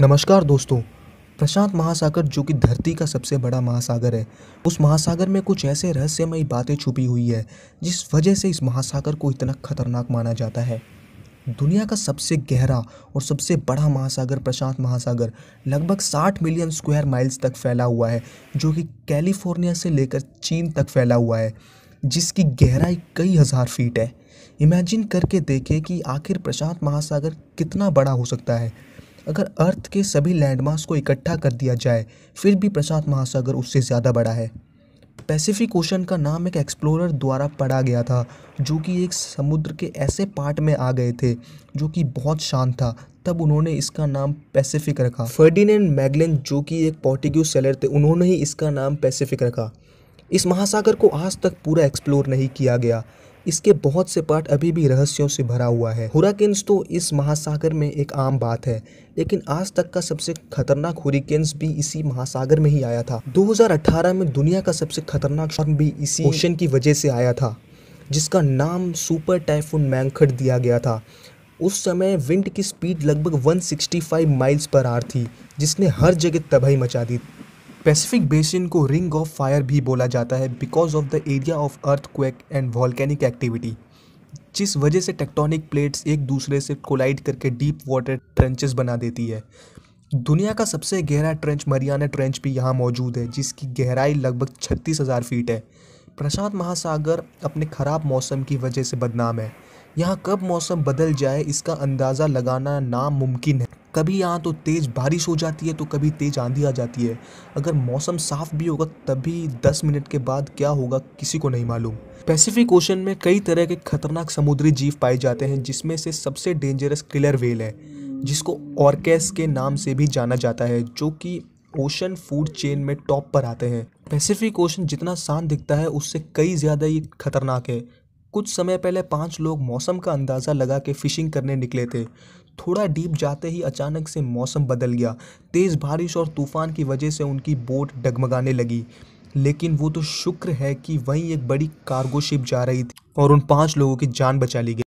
नमस्कार दोस्तों प्रशांत महासागर जो कि धरती का सबसे बड़ा महासागर है उस महासागर में कुछ ऐसे रहस्यमयी बातें छुपी हुई है जिस वजह से इस महासागर को इतना खतरनाक माना जाता है दुनिया का सबसे गहरा और सबसे बड़ा महासागर प्रशांत महासागर लगभग 60 मिलियन स्क्वायर माइल्स तक फैला हुआ है जो कि कैलिफोर्निया से लेकर चीन तक फैला हुआ है जिसकी गहराई कई हज़ार फीट है इमेजिन करके देखें कि आखिर प्रशांत महासागर कितना बड़ा हो सकता है अगर अर्थ के सभी लैंडमार्क्स को इकट्ठा कर दिया जाए फिर भी प्रशांत महासागर उससे ज़्यादा बड़ा है पैसिफिक ओशन का नाम एक एक्सप्लोरर द्वारा पढ़ा गया था जो कि एक समुद्र के ऐसे पार्ट में आ गए थे जो कि बहुत शांत था तब उन्होंने इसका नाम पैसिफिक रखा फर्डिनेंड मैगलिन जो कि एक पोर्टिग्यूज सेलर थे उन्होंने ही इसका नाम पैसिफिक रखा इस महासागर को आज तक पूरा एक्सप्लोर नहीं किया गया इसके बहुत से पार्ट अभी भी रहस्यों से भरा हुआ है हुराकेन्स तो इस महासागर में एक आम बात है लेकिन आज तक का सबसे खतरनाक हुरिकेन्स भी इसी महासागर में ही आया था 2018 में दुनिया का सबसे खतरनाक शॉर्म भी इसी ओशन की वजह से आया था जिसका नाम सुपर टाइफून मैंखट दिया गया था उस समय विंड की स्पीड लगभग 165 माइल्स पर आर थी जिसने हर जगह तबाही मचा दी पैसिफिक बेसिन को रिंग ऑफ फायर भी बोला जाता है because of the area of earthquake and volcanic activity जिस वजह से टेक्टोनिक प्लेट्स एक दूसरे से कोलाइड करके डीप वाटर ट्रेंचेस बना देती है दुनिया का सबसे गहरा ट्रेंच मरियाना ट्रेंच भी यहाँ मौजूद है जिसकी गहराई लगभग छत्तीस हज़ार फीट है प्रशांत महासागर अपने ख़राब मौसम की वजह से बदनाम है यहाँ कब मौसम बदल जाए इसका अंदाज़ा लगाना नामुमकिन है कभी यहाँ तो तेज़ बारिश हो जाती है तो कभी तेज़ आंधी आ जाती है अगर मौसम साफ भी होगा तभी 10 मिनट के बाद क्या होगा किसी को नहीं मालूम पैसिफिक ओशन में कई तरह के खतरनाक समुद्री जीव पाए जाते हैं जिसमें से सबसे डेंजरस किलर वेल है जिसको ऑर्केस के नाम से भी जाना जाता है जो कि ओशन फूड चेन में टॉप पर आते हैं पैसिफिक ओशन जितना शांत दिखता है उससे कई ज़्यादा ये खतरनाक है कुछ समय पहले पांच लोग मौसम का अंदाज़ा लगा के फ़िशिंग करने निकले थे थोड़ा डीप जाते ही अचानक से मौसम बदल गया तेज़ बारिश और तूफ़ान की वजह से उनकी बोट डगमगाने लगी लेकिन वो तो शुक्र है कि वहीं एक बड़ी कार्गो शिप जा रही थी और उन पाँच लोगों की जान बचा ली गई